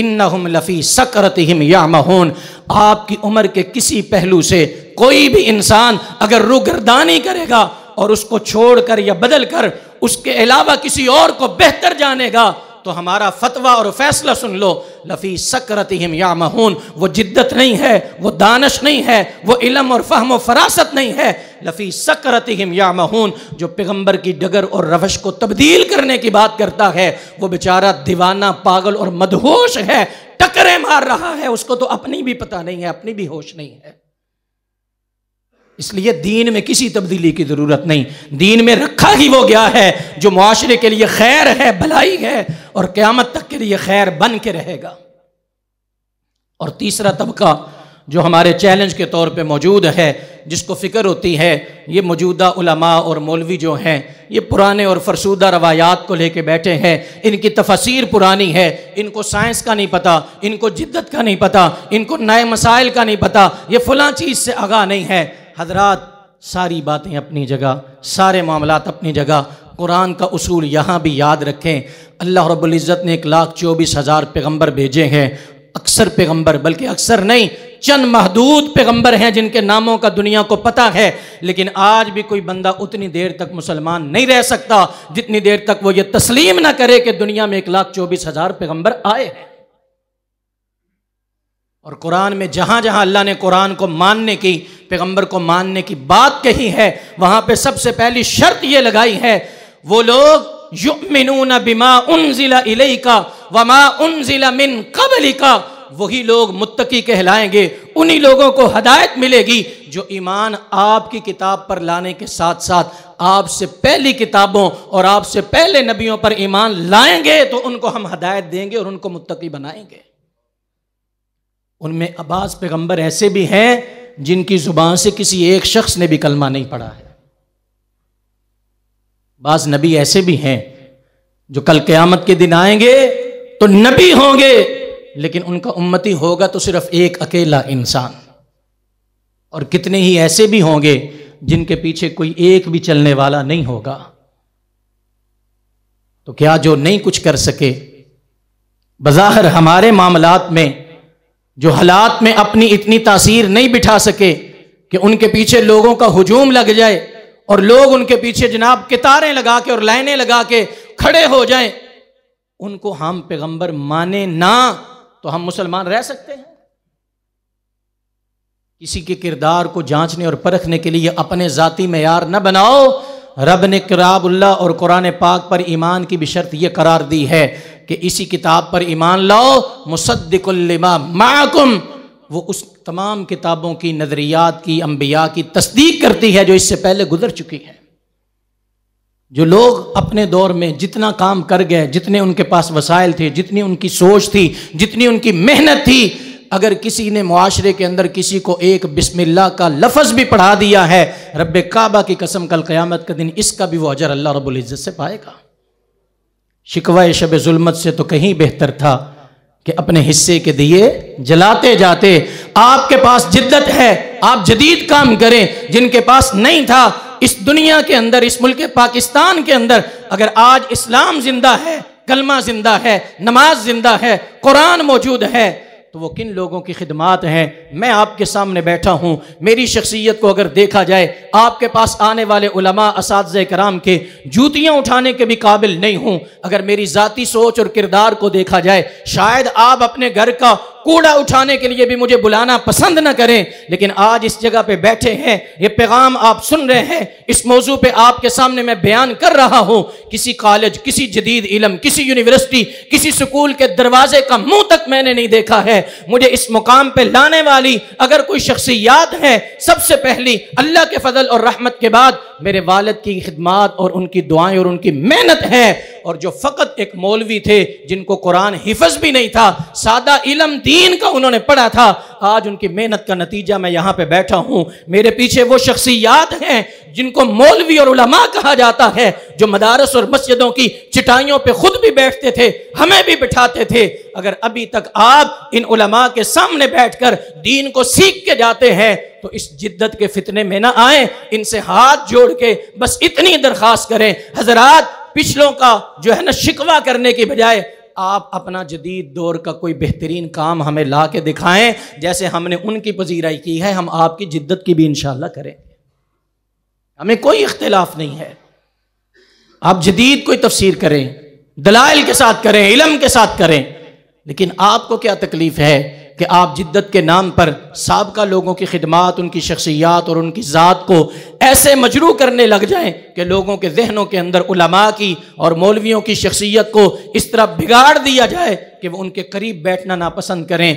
इन हम लफ़ी सकरत हिम या महोन आपकी उम्र के किसी पहलू से कोई भी इंसान अगर रुगरदानी करेगा और उसको छोड़कर या बदल कर उसके अलावा किसी और को बेहतर जानेगा तो हमारा फतवा और फैसला सुन लो लफ़ी सकरत या महून वो जिद्दत नहीं है वो दानश नहीं है वो इलम और फहम व फरासत नहीं है लफ़ी सकरत हिम या महून जो पैगम्बर की डगर और रवश को तब्दील करने की बात करता है वो बेचारा दीवाना पागल और मदहोश है टकरे मार रहा है उसको तो अपनी भी पता नहीं है अपनी भी होश नहीं है इसलिए दीन में किसी तब्दीली की ज़रूरत नहीं दीन में रखा ही वो गया है जो माशरे के लिए खैर है भलाई है और क़्यामत तक के लिए खैर बन के रहेगा और तीसरा तबका जो हमारे चैलेंज के तौर पे मौजूद है जिसको फ़िक्र होती है ये मौजूदा उलमा और मौलवी जो हैं ये पुराने और फरसूदा रवायात को लेके बैठे हैं इनकी तफसीर पुरानी है इनको साइंस का नहीं पता इनको जिद्दत का नहीं पता इनको नए मसाइल का नहीं पता ये फलां चीज़ से आगाह नहीं है हजरात सारी बातें अपनी जगह सारे मामलात अपनी जगह कुरान का उसूल यहाँ भी याद रखें अल्लाह रब्ज़त ने एक लाख चौबीस हज़ार पैगम्बर भेजे हैं अक्सर पैगम्बर बल्कि अक्सर नहीं चंद महदूद पैगम्बर हैं जिनके नामों का दुनिया को पता है लेकिन आज भी कोई बंदा उतनी देर तक मुसलमान नहीं रह सकता जितनी देर तक वो ये तस्लीम ना करे कि दुनिया में एक लाख चौबीस हज़ार पैगम्बर आए हैं और कुरान में जहाँ जहाँ अल्लाह ने कुरान को मानने की पैगंबर को मानने की बात कही है वहाँ पे सबसे पहली शर्त ये लगाई है वो लोग युमिनून बिमा उन जिला इलई का वमा उन जिला मिन कबली का वही लोग मुत्तकी कहलाएंगे उन्हीं लोगों को हदायत मिलेगी जो ईमान आपकी किताब पर लाने के साथ साथ आपसे पहली किताबों और आपसे पहले नबियों पर ईमान लाएंगे तो उनको हम हदायत देंगे और उनको मुत्तकी बनाएंगे उनमें अब्बास पैगंबर ऐसे भी हैं जिनकी ज़ुबान से किसी एक शख्स ने भी कलमा नहीं पढ़ा है बाज़ नबी ऐसे भी हैं जो कल क़यामत के दिन आएंगे तो नबी होंगे लेकिन उनका उम्मती होगा तो सिर्फ एक अकेला इंसान और कितने ही ऐसे भी होंगे जिनके पीछे कोई एक भी चलने वाला नहीं होगा तो क्या जो नहीं कुछ कर सके बजाहर हमारे मामलात में जो हालात में अपनी इतनी तासीर नहीं बिठा सके कि उनके पीछे लोगों का हजूम लग जाए और लोग उनके पीछे जनाब कितारें लगा के और लाइनें लगा के खड़े हो जाएं उनको हम पैगंबर माने ना तो हम मुसलमान रह सकते हैं किसी के किरदार को जांचने और परखने के लिए अपने जाति मैार न बनाओ रब ने किराबुल्ला और कुरान पाक पर ईमान की भी शर्त यह करार दी है कि इसी किताब पर ईमान लाओ मुसद्दिकमा माकुम वो उस तमाम किताबों की नज़रियात की अम्बिया की तस्दीक करती है जो इससे पहले गुजर चुकी है जो लोग अपने दौर में जितना काम कर गए जितने उनके पास वसाइल थे जितनी उनकी सोच थी जितनी उनकी मेहनत थी अगर किसी ने मुआरे के अंदर किसी को एक बिस्मिल्लाह का लफज भी पढ़ा दिया है रब काबा की कसम कल क़यामत का दिन इसका भी वो अजर अल्लाह रबुल्ज़त से पाएगा शिकवा शब जुलमत से तो कहीं बेहतर था कि अपने हिस्से के दिए जलाते जाते आपके पास जिद्दत है आप जदीद काम करें जिनके पास नहीं था इस दुनिया के अंदर इस मुल्क पाकिस्तान के अंदर अगर आज इस्लाम जिंदा है कलमा जिंदा है नमाज जिंदा है कुरान मौजूद है तो वो किन लोगों की खिदमत हैं मैं आपके सामने बैठा हूँ मेरी शख्सियत को अगर देखा जाए आपके पास आने वाले उलमा इस कराम के जूतियाँ उठाने के भी काबिल नहीं हूँ अगर मेरी ज़ाती सोच और किरदार को देखा जाए शायद आप अपने घर का कूड़ा उठाने के लिए भी मुझे बुलाना पसंद ना करें लेकिन आज इस जगह पे बैठे हैं ये पैगाम आप सुन रहे हैं इस मौजू पे आपके सामने मैं बयान कर रहा हूँ किसी कॉलेज किसी जदीद इलम किसी यूनिवर्सिटी किसी स्कूल के दरवाजे का मुंह तक मैंने नहीं देखा है मुझे इस मुकाम पे लाने वाली अगर कोई शख्सियात है सबसे पहली अल्लाह के फजल और रहमत के बाद मेरे वालद की खिदमत और उनकी दुआएं और उनकी मेहनत है और जो फ़कत एक मौलवी थे जिनको कुरान हिफज भी नहीं था सादा इलम दीन का उन्होंने पढ़ा था आज उनकी मेहनत का नतीजा मैं यहाँ पे बैठा हूँ मेरे पीछे वो शख्सियात हैं जिनको मौलवी और उलमा कहा जाता है जो मदारस और मस्जिदों की चिटाइयों पे खुद भी बैठते थे हमें भी बिठाते थे अगर अभी तक आप इन उलमा के सामने बैठकर दीन को सीख के जाते हैं तो इस जिद्दत के फितने में ना आए इनसे हाथ जोड़ के बस इतनी दरख्वास्त करें हजरात पिछलों का जो है ना शिकवा करने की बजाय आप अपना जदीद दौर का कोई बेहतरीन काम हमें ला के दिखाएं जैसे हमने उनकी पजीराई की है हम आपकी जिद्दत की भी इंशाल्लाह करें हमें कोई इख्तलाफ नहीं है आप जदीद कोई तफसीर करें दलाइल के साथ करें इलम के साथ करें लेकिन आपको क्या तकलीफ है कि आप जिद्दत के नाम पर सबका लोगों की खिदमत उनकी शख्सियात और उनकी ज़ात को ऐसे मजरू करने लग जाएं कि लोगों के जहनों के अंदर उलमा की और मौलवियों की शख्सियत को इस तरह बिगाड़ दिया जाए कि वो उनके करीब बैठना नापसंद करें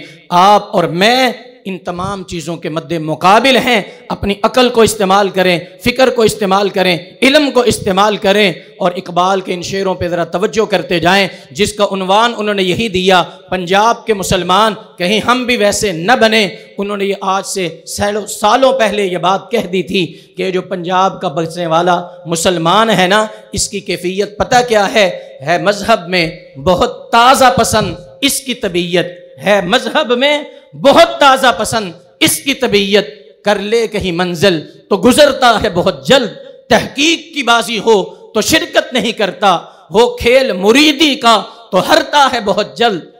आप और मैं इन तमाम चीज़ों के मद्द मुकाबिल हैं अपनी अकल को इस्तेमाल करें फ़िक्र को इस्तेमाल करें इलम को इस्तेमाल करें और इकबाल के इन शेरों पर ज़रा तवज्जो करते जाएँ जिसका उनवान उन्होंने यही दिया पंजाब के मुसलमान कहीं हम भी वैसे न बने उन्होंने ये आज से सैलों सालों पहले ये बात कह दी थी कि जो पंजाब का बसने वाला मुसलमान है ना इसकी कैफियत पता क्या है है मज़हब में बहुत ताज़ा पसंद इसकी तबीयत है मजहब में बहुत ताज़ा पसंद इसकी तबीयत कर ले कहीं मंजिल तो गुजरता है बहुत जल्द तहकीक की बाजी हो तो शिरकत नहीं करता हो खेल मुरीदी का तो हरता है बहुत जल्द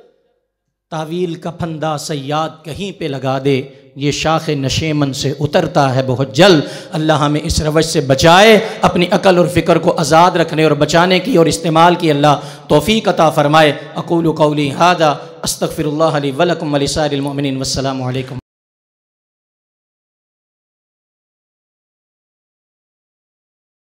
तावील का फंदा सयाद कहीं पे लगा दे ये शाख नशेमन से उतरता है बहुत जल्द अल्लाह हमें इस रवज से बचाए अपनी अकल और फ़िक्र को आज़ाद रखने और बचाने की और इस्तेमाल की अल्लाह तोफ़ी कता फ़रमाए अकूल कौली हादा अस्तफ़िर वलकम वसारमिन वसलम